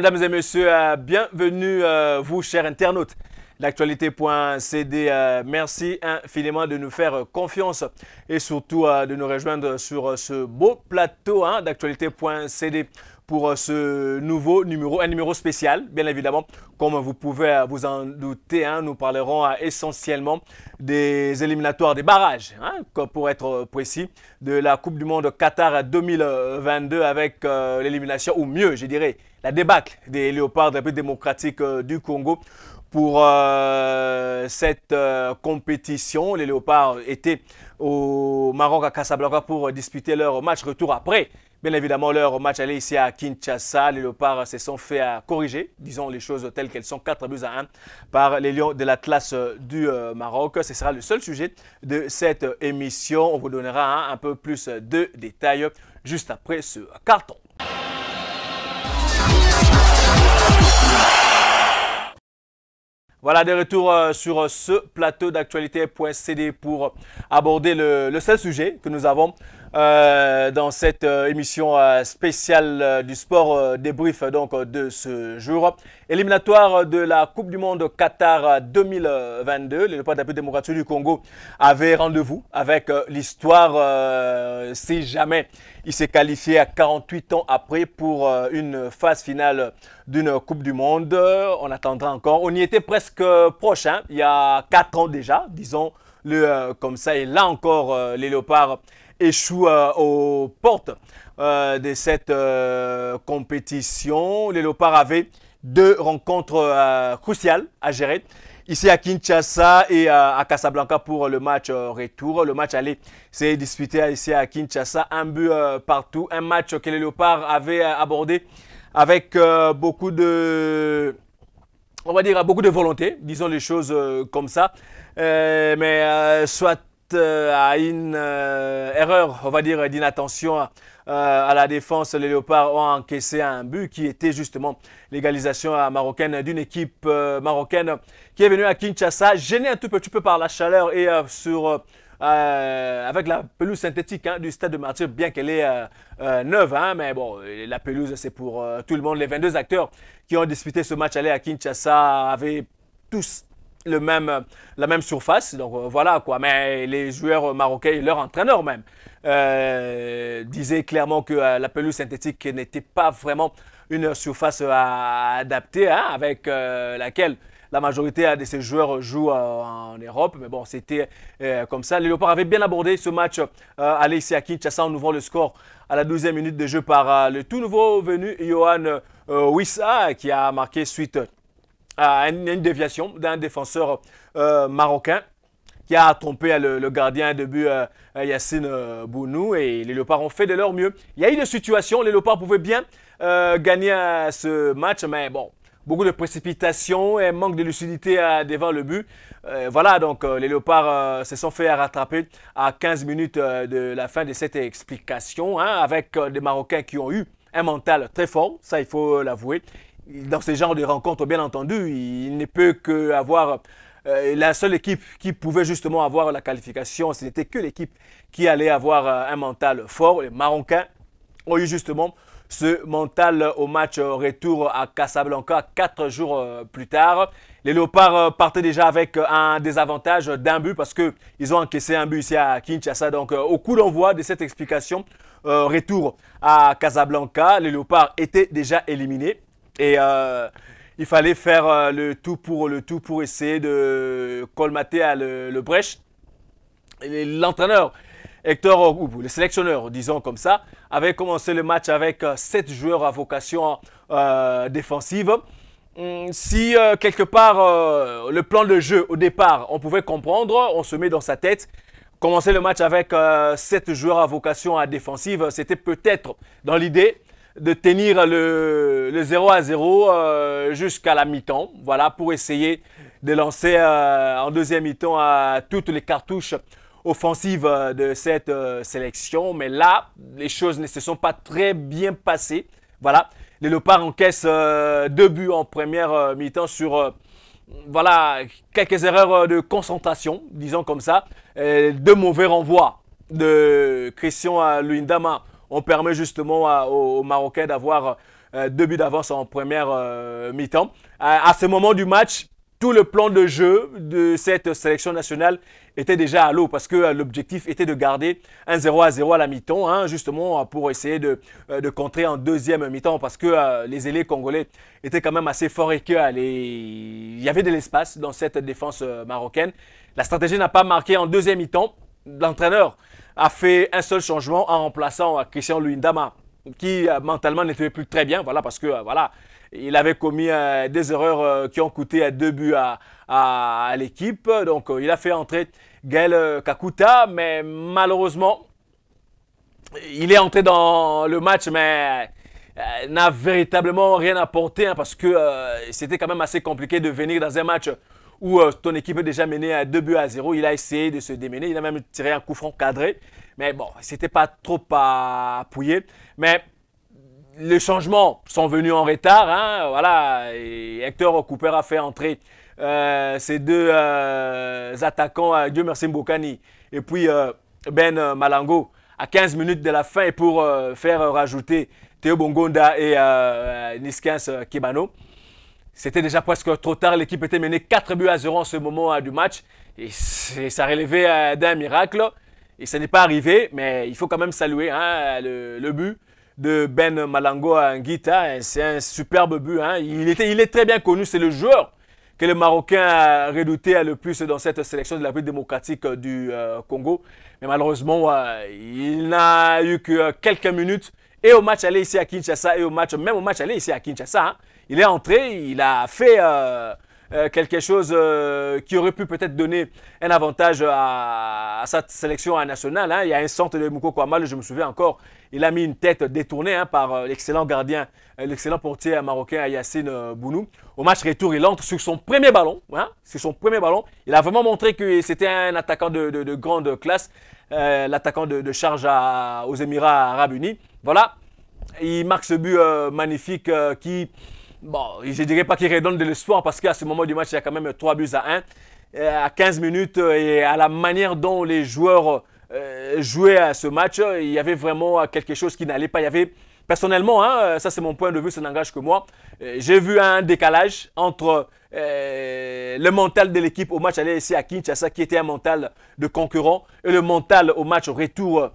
mesdames et messieurs, euh, bienvenue euh, vous, chers internautes. L'actualité.cd, euh, merci infiniment de nous faire confiance et surtout de nous rejoindre sur ce beau plateau hein, d'actualité.cd pour ce nouveau numéro, un numéro spécial, bien évidemment. Comme vous pouvez vous en douter, hein, nous parlerons essentiellement des éliminatoires des barrages, hein, pour être précis, de la Coupe du Monde Qatar 2022 avec l'élimination, ou mieux, je dirais, la débâcle des Léopards de la République démocratique euh, du Congo pour euh, cette euh, compétition. Les Léopards étaient au Maroc à Casablanca pour disputer leur match retour après. Bien évidemment, leur match allait ici à Kinshasa. Les Léopards se sont fait corriger, disons les choses telles qu'elles sont, 4 buts à 1 par les Lions de l'Atlas du Maroc. Ce sera le seul sujet de cette émission. On vous donnera hein, un peu plus de détails juste après ce carton. Voilà, des retours euh, sur euh, ce plateau d'actualité.cd pour aborder le seul sujet que nous avons euh, dans cette euh, émission euh, spéciale du sport débrief donc, de ce jour. Éliminatoire de la Coupe du Monde Qatar 2022, le léopards de démocratique du Congo avait rendez-vous avec l'histoire, si jamais il s'est qualifié à 48 ans après pour une phase finale d'une Coupe du Monde. On attendra encore. On y était presque proche, hein, il y a 4 ans déjà, disons le comme ça. Et là encore, les léopards échoue euh, aux portes euh, de cette euh, compétition. Les Léopards avaient deux rencontres cruciales à gérer ici à Kinshasa et à, Casablanca pour le match retour. Le match aller s'est disputé ici à Kinshasa, un but partout, un match que les Léopards avaient abordé avec beaucoup de on va dire beaucoup de volonté, disons les choses comme ça. mais soit euh, à une euh, erreur, on va dire d'inattention euh, à la défense, les Léopards ont encaissé un but qui était justement l'égalisation marocaine d'une équipe marocaine qui est venue à Kinshasa, gênée un tout petit peu par la chaleur et sur avec la pelouse synthétique hein, du stade de Martyr, bien qu'elle est neuve. Hein, mais bon, la pelouse, c'est pour tout le monde. Les 22 acteurs qui ont disputé ce match aller à Kinshasa avaient tous le même, la même surface. Donc euh, voilà quoi. Mais les joueurs marocains leur entraîneur même euh, disaient clairement que euh, la pelouse synthétique n'était pas vraiment une surface adaptée hein, avec laquelle la majorité hein, de ces joueurs jouent en Europe. Mais bon, c'était comme ça. Les Léopards avaient bien abordé ce match à ici à Kinshasa en ouvrant le score à la 12e minute de jeu par le tout nouveau venu Johan Wissa qui a marqué suite une déviation d'un défenseur euh, marocain qui a trompé le, gardien de but euh, Yassine euh, Bounou et les Léopards ont fait de leur mieux. Il y a eu des situations, les Léopards pouvaient bien gagner ce match, mais bon, beaucoup de précipitation et manque de lucidité devant le but. voilà, donc les léopards se sont fait rattraper à 15 minutes de la fin de cette explication, hein, avec des Marocains qui ont eu un mental très fort, ça il faut l'avouer dans ce genre de rencontres, bien entendu, il ne peut que euh, la seule équipe qui pouvait justement avoir la qualification, ce n'était que l'équipe qui allait avoir euh, un mental fort. Les Marocains ont eu justement ce mental au match retour à Casablanca quatre jours euh, plus tard. Les Léopards partaient déjà avec un désavantage d'un but parce qu'ils ont encaissé un but ici à Kinshasa. Donc au coup d'envoi de cette explication, retour à Casablanca, les Léopards étaient déjà éliminés. Et euh, il fallait faire euh, le tout pour le tout pour essayer de colmater euh, le, le brèche. L'entraîneur, Hector, ou le sélectionneur, disons comme ça, avait commencé le match avec sept joueurs à vocation défensive. Hum, si quelque part le plan de jeu au départ, on pouvait comprendre, on se met dans sa tête, commencer le match avec sept joueurs à vocation à défensive, c'était peut-être dans l'idée de tenir le, 0 à 0 euh, jusqu'à la mi-temps. Voilà, pour essayer de lancer euh, en deuxième mi-temps à toutes les cartouches offensives de cette euh, sélection. Mais là, les choses ne se sont pas très bien passées. Voilà, les Lopards encaissent deux buts en première mi-temps sur voilà, quelques erreurs de concentration, disons comme ça, deux mauvais renvois de Christian Louindama. On permet justement aux, Marocains d'avoir euh, deux buts d'avance en première euh, mi-temps. Euh, à, ce moment du match, tout le plan de jeu de cette sélection nationale était déjà à l'eau parce que l'objectif était de garder un 0 à 0 à la mi-temps, hein, justement pour essayer de, contrer en deuxième mi-temps parce que les ailés congolais étaient quand même assez forts et qu'il y avait de l'espace dans cette défense marocaine. La stratégie n'a pas marqué en deuxième mi-temps l'entraîneur a fait un seul changement en remplaçant euh, Christian Luindama, qui euh, mentalement n'était plus très bien, parce que euh, voilà, il avait commis des erreurs qui ont coûté deux buts à, l'équipe. Donc il a fait entrer Gaël Kakuta, mais malheureusement, il est entré dans le match, mais n'a véritablement rien apporté, hein, parce que c'était quand même assez compliqué de venir dans un match où euh, ton équipe a déjà mené à 2 buts à 0. Il a essayé de se démener. Il a même tiré un coup franc cadré. Mais bon, c'était pas trop appuyé. Mais les changements sont venus en retard. Hein. voilà, Hector Cooper a fait entrer euh, ses deux euh, attaquants, Dieu merci Mbokani, et puis Ben Malango, à 15 minutes de la fin, pour faire rajouter Théo Bongonda et Niskens Kibano. C'était déjà presque trop tard. L'équipe était menée 4 buts à 0 en ce moment euh, du match. Et ça relevait euh, d'un miracle. Et ça n'est pas arrivé, mais il faut quand même saluer hein, le, but de Ben Malango à Nguita. C'est un superbe but. Hein. Il, est très bien connu. C'est le joueur que le Marocain a redouté le plus dans cette sélection de la République démocratique euh, du euh, Congo. Mais malheureusement, il n'a eu que quelques minutes. Et au match aller ici à Kinshasa, et au match, même au match aller ici à Kinshasa, hein, il est entré, il a fait euh, euh, quelque chose euh, qui aurait pu peut-être donner un avantage à, sa sélection nationale. Hein. Il y a un centre de Moukoko Amal, je me souviens encore, il a mis une tête détournée hein, par l'excellent gardien, l'excellent portier marocain Yassine Bounou. Au match retour, il entre sur son premier ballon. Hein, sur son premier ballon. Il a vraiment montré que c'était un attaquant de, grande classe, l'attaquant de, charge aux Émirats arabes unis. Voilà, il marque ce but magnifique qui bon, je ne dirais pas qu'il redonne de l'espoir parce qu'à ce moment du match, il y a quand même 3 buts à 1. Euh, à 15 minutes euh, et à la manière dont les joueurs euh, jouaient à ce match, il y avait vraiment quelque chose qui n'allait pas. Il y avait, personnellement, hein, ça c'est mon point de vue, ça n'engage que moi, j'ai vu un décalage entre le mental de l'équipe au match aller ici à Kinshasa qui était un mental de concurrent et le mental au match au retour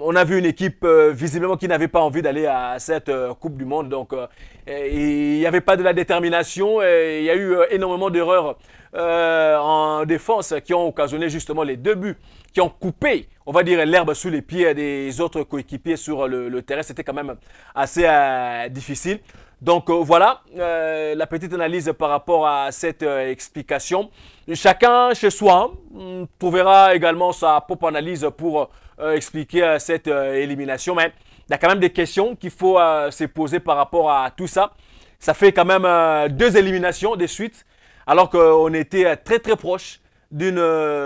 on a vu une équipe euh, visiblement qui n'avait pas envie d'aller à cette euh, Coupe du Monde. Donc, euh, il n'y avait pas de la détermination. Et il y a eu énormément d'erreurs en défense qui ont occasionné justement les deux buts qui ont coupé, on va dire, l'herbe sous les pieds des autres coéquipiers sur le, terrain. C'était quand même assez difficile. Donc voilà la petite analyse par rapport à cette explication. Chacun chez soi hein, trouvera également sa propre analyse pour euh, expliquer euh, cette euh, élimination. Mais il y a quand même des questions qu'il faut se poser par rapport à tout ça. Ça fait quand même deux éliminations de suite, alors qu'on était très très proche d'une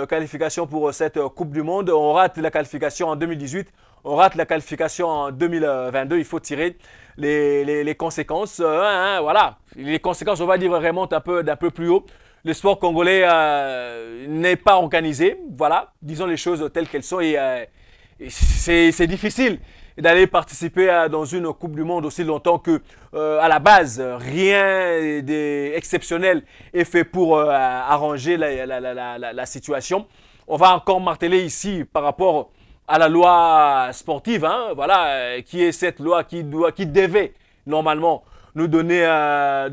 qualification pour cette Coupe du Monde. On rate la qualification en 2018, on rate la qualification en 2022. Il faut tirer les, conséquences. Hein, hein, voilà, les conséquences, on va dire, remontent un peu, d'un peu plus haut. Le sport congolais n'est pas organisé. Voilà, disons les choses telles qu'elles sont. Et, c'est difficile d'aller participer dans une Coupe du Monde aussi longtemps que, euh, à la base, rien d'exceptionnel est fait pour euh, arranger la, situation. On va encore marteler ici par rapport à la loi sportive, hein, voilà, euh, qui est cette loi qui, doit, qui devait normalement nous donner des euh,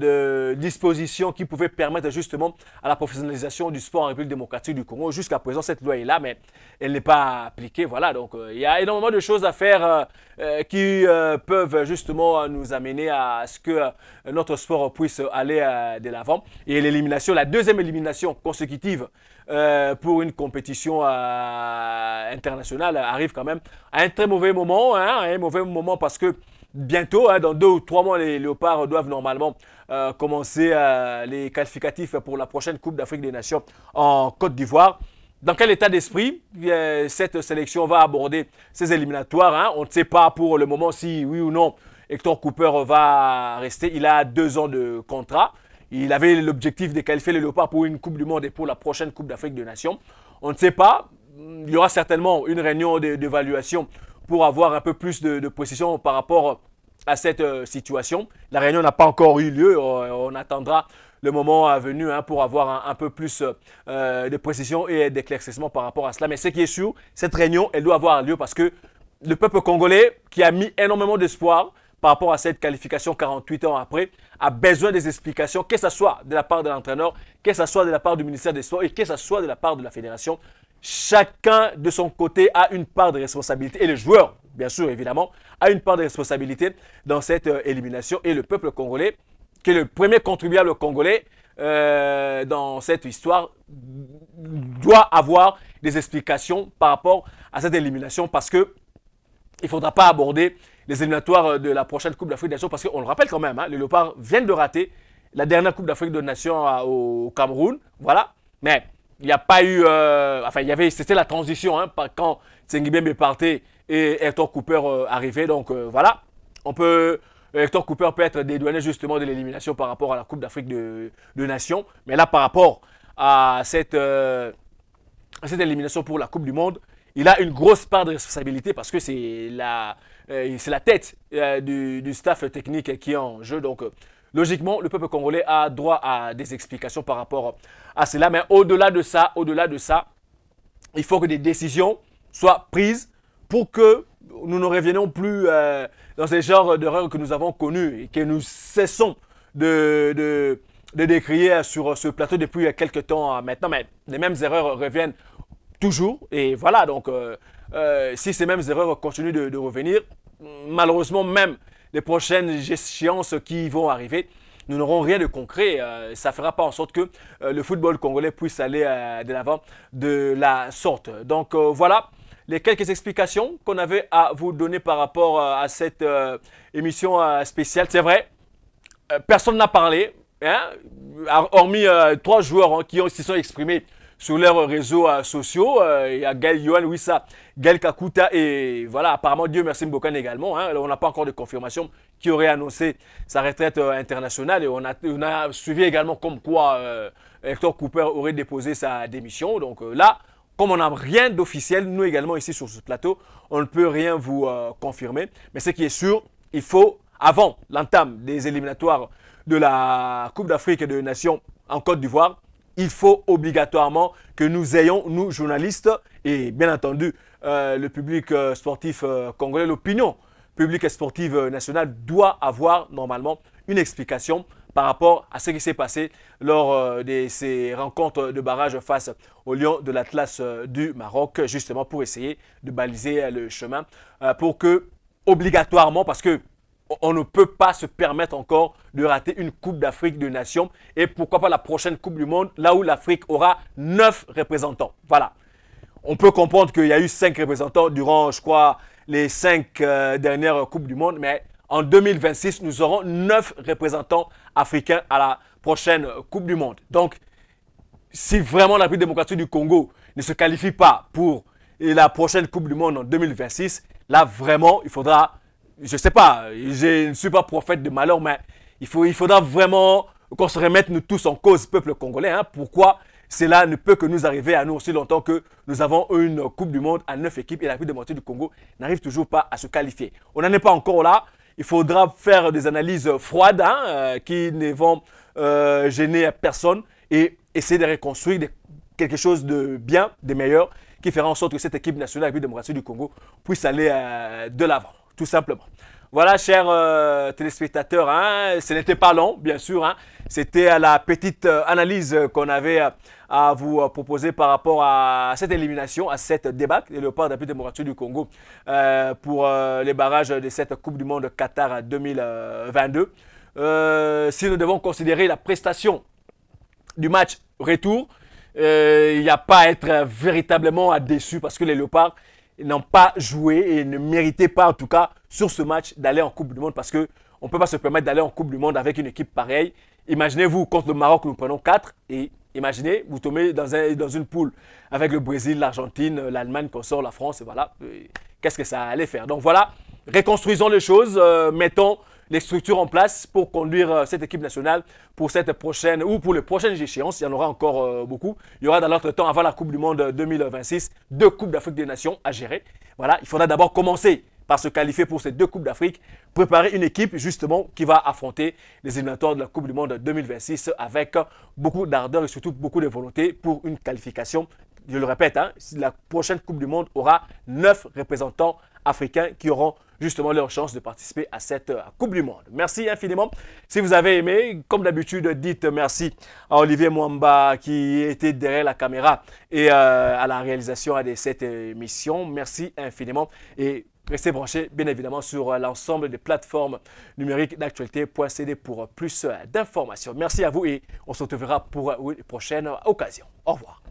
de dispositions qui pouvaient permettre justement à la professionnalisation du sport en République démocratique du Congo. Jusqu'à présent, cette loi est là, mais elle n'est pas appliquée. Voilà, donc euh, il y a énormément de choses à faire euh, qui peuvent justement nous amener à ce que notre sport puisse aller de l'avant. Et l'élimination, la deuxième élimination consécutive pour une compétition internationale arrive quand même à un très mauvais moment, hein, un mauvais moment parce que bientôt, hein, dans deux ou trois mois, les léopards doivent normalement euh, commencer euh, les qualificatifs pour la prochaine Coupe d'Afrique des Nations en Côte d'Ivoire. Dans quel état d'esprit euh, cette sélection va aborder ces éliminatoires hein? On ne sait pas pour le moment si, oui ou non, Hector Cooper va rester. Il a deux ans de contrat. Il avait l'objectif de qualifier les Léopards pour une Coupe du Monde et pour la prochaine Coupe d'Afrique des Nations. On ne sait pas. Il y aura certainement une réunion d'évaluation pour avoir un peu plus de, précision par rapport à cette euh, situation. La réunion n'a pas encore eu lieu. On, attendra le moment venu hein, pour avoir un, peu plus euh, de précision et d'éclaircissement par rapport à cela. Mais ce qui est sûr, cette réunion, elle doit avoir lieu parce que le peuple congolais, qui a mis énormément d'espoir par rapport à cette qualification 48 ans après, a besoin des explications, que ce soit de la part de l'entraîneur, que ce soit de la part du ministère des Sports et que ce soit de la part de la fédération Chacun de son côté a une part de responsabilité et le joueur, bien sûr, évidemment, a une part de responsabilité dans cette euh, élimination et le peuple congolais, qui est le premier contribuable congolais euh, dans cette histoire, doit avoir des explications par rapport à cette élimination parce que il ne faudra pas aborder les éliminatoires euh, de la prochaine Coupe d'Afrique des Nations parce qu'on le rappelle quand même, hein, les Léopards viennent de rater la dernière Coupe d'Afrique des Nations au Cameroun. Voilà. Mais il n'y a pas eu. Euh, enfin, il y avait. C'était la transition hein, quand Tsengibembe partait et Hector Cooper euh, arrivait. Donc euh, voilà. On peut. Hector Cooper peut être dédouané justement de l'élimination par rapport à la Coupe d'Afrique de, Nations. Mais là, par rapport à cette, élimination pour la Coupe du Monde, il a une grosse part de responsabilité parce que c'est la, la tête du, staff technique qui est en jeu. Donc, Logiquement, le peuple congolais a droit à des explications par rapport à cela. Mais au-delà de ça, au-delà de ça, il faut que des décisions soient prises pour que nous ne revenions plus euh, dans ces genres d'erreurs que nous avons connues et que nous cessons de, de, décrier sur ce plateau depuis quelques temps maintenant. Mais les mêmes erreurs reviennent toujours. Et voilà, donc euh, euh, si ces mêmes erreurs continuent de revenir, malheureusement même les prochaines gestions qui vont arriver, nous n'aurons rien de concret. Euh, ça ne fera pas en sorte que euh, le football congolais puisse aller euh, de l'avant de la sorte. Donc voilà les quelques explications qu'on avait à vous donner par rapport à cette émission spéciale. C'est vrai, personne n'a parlé, hein, hormis trois joueurs hein, qui, ont, qui se sont exprimés sur leurs réseaux euh, sociaux. Euh, il y a Gaël Yohan Wissa, Gaël Kakuta et voilà, apparemment Dieu merci Mbokan également. Hein. On n'a pas encore de confirmation qui aurait annoncé sa retraite euh, internationale et on a, suivi également comme quoi Hector Cooper aurait déposé sa démission. Donc là, comme on n'a rien d'officiel, nous également ici sur ce plateau, on ne peut rien vous confirmer. Mais ce qui est sûr, il faut, avant l'entame des éliminatoires de la Coupe d'Afrique et de Nations en Côte d'Ivoire, il faut obligatoirement que nous ayons, nous journalistes, et bien entendu euh, le public euh, sportif euh, congolais, l'opinion publique et sportive nationale doit avoir normalement une explication par rapport à ce qui s'est passé lors de ces rencontres de barrage face au Lion de l'Atlas du Maroc, justement pour essayer de baliser le chemin pour que, obligatoirement, parce que on ne peut pas se permettre encore de rater une Coupe d'Afrique de Nations et pourquoi pas la prochaine Coupe du Monde, là où l'Afrique aura 9 représentants. Voilà. On peut comprendre qu'il y a eu cinq représentants durant, je crois, les cinq euh, dernières Coupes du Monde, mais en 2026, nous aurons 9 représentants africains à la prochaine Coupe du Monde. Donc, si vraiment la République démocratique du Congo ne se qualifie pas pour la prochaine Coupe du Monde en 2026, là, vraiment, il faudra je ne sais pas, je ne suis pas prophète de malheur, mais il, faut, il faudra vraiment qu'on se remette nous tous en cause, peuple congolais. Hein. pourquoi cela ne peut que nous arriver à nous aussi longtemps que nous avons une Coupe du Monde à neuf équipes et la République de du Congo n'arrive toujours pas à se qualifier. On n'en est pas encore là. Il faudra faire des analyses froides hein, euh, qui ne vont euh, gêner personne et essayer de reconstruire quelque chose de bien, de meilleur, qui fera en sorte que cette équipe nationale la la démocratie du Congo puisse aller euh, de l'avant tout simplement. Voilà, chers euh, téléspectateurs, hein, ce n'était pas long, bien sûr. Hein. C'était la petite euh, analyse qu'on avait à vous proposer par rapport à cette élimination, à cette débâcle Les Léopards Parti d'appui démocratique du Congo euh, pour les barrages de cette Coupe du Monde Qatar 2022. si nous devons considérer la prestation du match retour, il n'y a pas à être véritablement déçu parce que les Léopards n'ont pas joué et ne méritaient pas, en tout cas, sur ce match, d'aller en Coupe du Monde parce qu'on ne peut pas se permettre d'aller en Coupe du Monde avec une équipe pareille. Imaginez-vous, contre le Maroc, nous prenons 4 et imaginez, vous tombez dans, une poule avec le Brésil, l'Argentine, l'Allemagne qu'on sort, la France, et voilà. Euh, qu'est-ce que ça allait faire Donc voilà, reconstruisons les choses, euh, mettons les structures en place pour conduire euh, cette équipe nationale pour cette prochaine ou pour les prochaines échéances. Il y en aura encore euh, beaucoup. Il y aura dans l'autre temps, avant la Coupe du Monde 2026, deux Coupes d'Afrique des Nations à gérer. Voilà, il faudra d'abord commencer par se qualifier pour ces deux Coupes d'Afrique, préparer une équipe justement qui va affronter les éliminatoires de la Coupe du Monde 2026 avec beaucoup d'ardeur et surtout beaucoup de volonté pour une qualification. Je le répète, hein, la prochaine Coupe du Monde aura neuf représentants africains qui auront justement leur chance de participer à cette euh, Coupe du Monde. Merci infiniment. Si vous avez aimé, comme d'habitude, dites merci à Olivier Mwamba qui était derrière la caméra et euh, à la réalisation de cette émission. Merci infiniment et Restez branchés, bien évidemment, sur euh, l'ensemble des plateformes numériques d'actualité.cd pour plus d'informations. Merci à vous et on se retrouvera pour une prochaine occasion. Au revoir.